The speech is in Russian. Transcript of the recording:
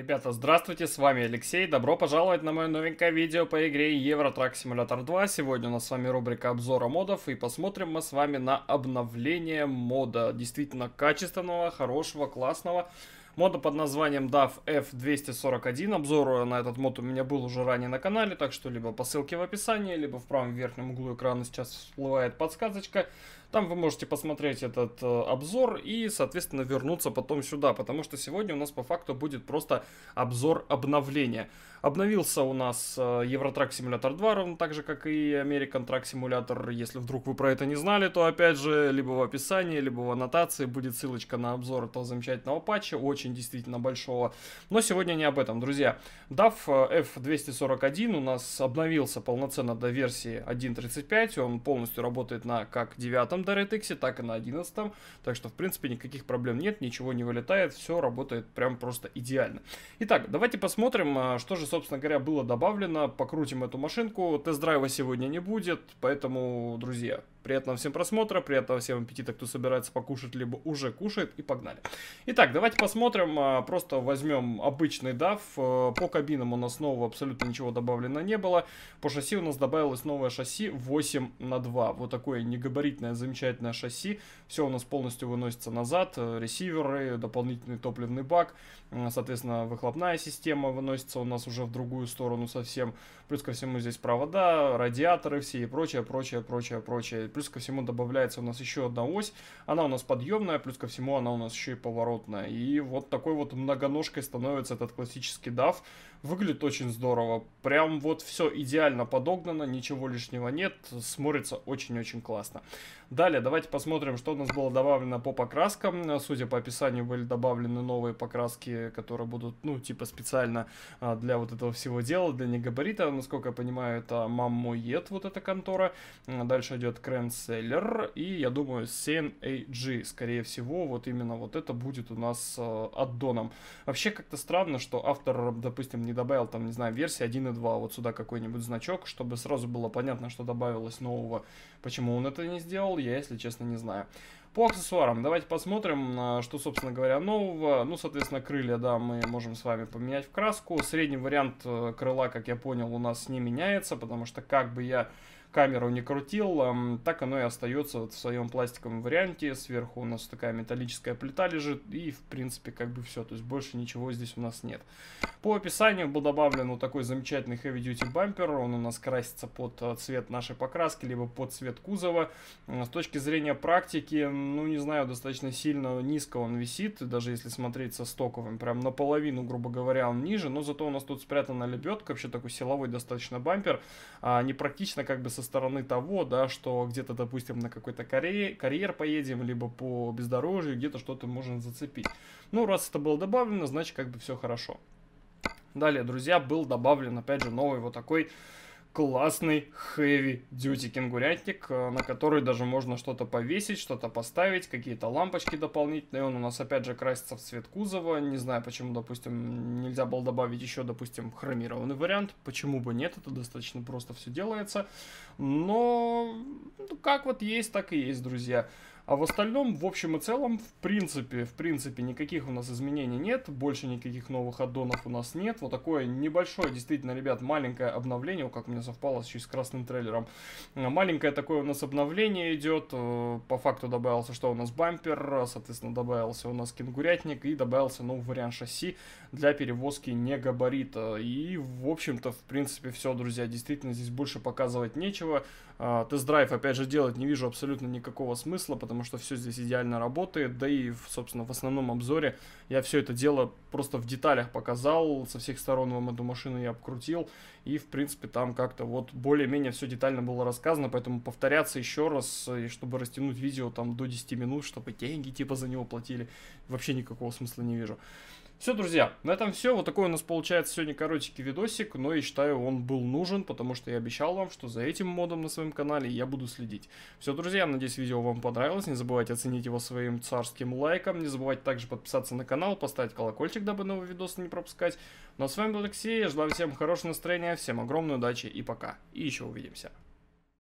Ребята, здравствуйте, с вами Алексей, добро пожаловать на мое новенькое видео по игре Евротрак Simulator 2. Сегодня у нас с вами рубрика обзора модов и посмотрим мы с вами на обновление мода. Действительно качественного, хорошего, классного мода под названием DAF F241. Обзор на этот мод у меня был уже ранее на канале, так что либо по ссылке в описании, либо в правом верхнем углу экрана сейчас всплывает подсказочка. Там вы можете посмотреть этот э, обзор и, соответственно, вернуться потом сюда, потому что сегодня у нас по факту будет просто обзор обновления. Обновился у нас э, Евротрак Симулятор 2, равно так же, как и American Track Simulator. Если вдруг вы про это не знали, то опять же, либо в описании, либо в аннотации будет ссылочка на обзор этого замечательного патча, очень действительно большого. Но сегодня не об этом, друзья. DAF э, F241 у нас обновился полноценно до версии 1.35, он полностью работает на как 9 DirectX, так и на 11. Так что, в принципе, никаких проблем нет, ничего не вылетает, все работает прям просто идеально. Итак, давайте посмотрим, а, что же, собственно говоря, было добавлено. Покрутим эту машинку. Тест-драйва сегодня не будет, поэтому, друзья, Приятного всем просмотра, приятного всем аппетита, кто собирается покушать, либо уже кушает, и погнали. Итак, давайте посмотрим, а, просто возьмем обычный DAF, а, по кабинам у нас снова абсолютно ничего добавлено не было, по шасси у нас добавилось новое шасси 8 на 2 вот такое негабаритное замечательное шасси, все у нас полностью выносится назад, э, ресиверы, дополнительный топливный бак, э, соответственно, выхлопная система выносится у нас уже в другую сторону совсем, плюс ко всему здесь провода, радиаторы все и прочее, прочее, прочее, прочее Плюс ко всему добавляется у нас еще одна ось. Она у нас подъемная, плюс ко всему она у нас еще и поворотная. И вот такой вот многоножкой становится этот классический DAF. Выглядит очень здорово. Прям вот все идеально подогнано, ничего лишнего нет. Смотрится очень-очень классно. Далее давайте посмотрим, что у нас было добавлено по покраскам. Судя по описанию, были добавлены новые покраски, которые будут, ну, типа специально а, для вот этого всего дела, для негабарита. Насколько я понимаю, это Маммоед, вот эта контора. Дальше идет крем Canceller и, я думаю, CNAG, скорее всего, вот именно вот это будет у нас э, аддоном. Вообще как-то странно, что автор, допустим, не добавил там, не знаю, версии 1 и 2, вот сюда какой-нибудь значок, чтобы сразу было понятно, что добавилось нового. Почему он это не сделал, я, если честно, не знаю. По аксессуарам давайте посмотрим, э, что, собственно говоря, нового. Ну, соответственно, крылья, да, мы можем с вами поменять в краску. Средний вариант э, крыла, как я понял, у нас не меняется, потому что как бы я камеру не крутил, эм, так оно и остается в своем пластиковом варианте. Сверху у нас такая металлическая плита лежит, и в принципе как бы все, то есть больше ничего здесь у нас нет. По описанию был добавлен вот такой замечательный Heavy Duty бампер, он у нас красится под э, цвет нашей покраски, либо под цвет кузова. С точки зрения практики, ну не знаю, достаточно сильно низко он висит, даже если смотреть со стоковым, прям наполовину, грубо говоря, он ниже, но зато у нас тут спрятана лебедка, вообще такой силовой достаточно бампер, а, непрактично как бы со стороны того, да, что где-то, допустим, на какой-то карьер, карьер поедем, либо по бездорожью, где-то что-то можно зацепить. Ну, раз это было добавлено, значит как бы все хорошо. Далее, друзья, был добавлен, опять же, новый вот такой классный heavy duty кенгурятник, э, на который даже можно что-то повесить, что-то поставить, какие-то лампочки дополнительные. Он у нас опять же красится в цвет кузова. Не знаю, почему, допустим, нельзя было добавить еще, допустим, хромированный вариант. Почему бы нет, это достаточно просто все делается. Но ну, как вот есть, так и есть, друзья. А в остальном, в общем и целом, в принципе, в принципе, никаких у нас изменений нет, больше никаких новых аддонов у нас нет. Вот такое небольшое, действительно, ребят, маленькое обновление, как у меня совпало еще с красным трейлером. Э, маленькое такое у нас обновление идет, э, по факту добавился, что у нас бампер, соответственно, добавился у нас кенгурятник и добавился новый вариант шасси для перевозки не габарита. И, в общем-то, в принципе, все, друзья, действительно, здесь больше показывать нечего. Э, тест-драйв, опять же, делать не вижу абсолютно никакого смысла, потому потому что все здесь идеально работает, да и, собственно, в основном обзоре я все это дело просто в деталях показал, со всех сторон вам эту машину я обкрутил, и, в принципе, там как-то вот более-менее все детально было рассказано, поэтому повторяться еще раз, и э, чтобы растянуть видео там до 10 минут, чтобы деньги типа за него платили, вообще никакого смысла не вижу. Все, друзья, на этом все. Вот такой у нас получается сегодня коротенький видосик, но я считаю, он был нужен, потому что я обещал вам, что за этим модом на своем канале я буду следить. Все, друзья, надеюсь, видео вам понравилось. Не забывайте оценить его своим царским лайком. Не забывайте также подписаться на канал, поставить колокольчик, дабы новые видосы не пропускать. Ну а с вами был Алексей, я желаю всем хорошего настроения, всем огромной удачи и пока. И еще увидимся.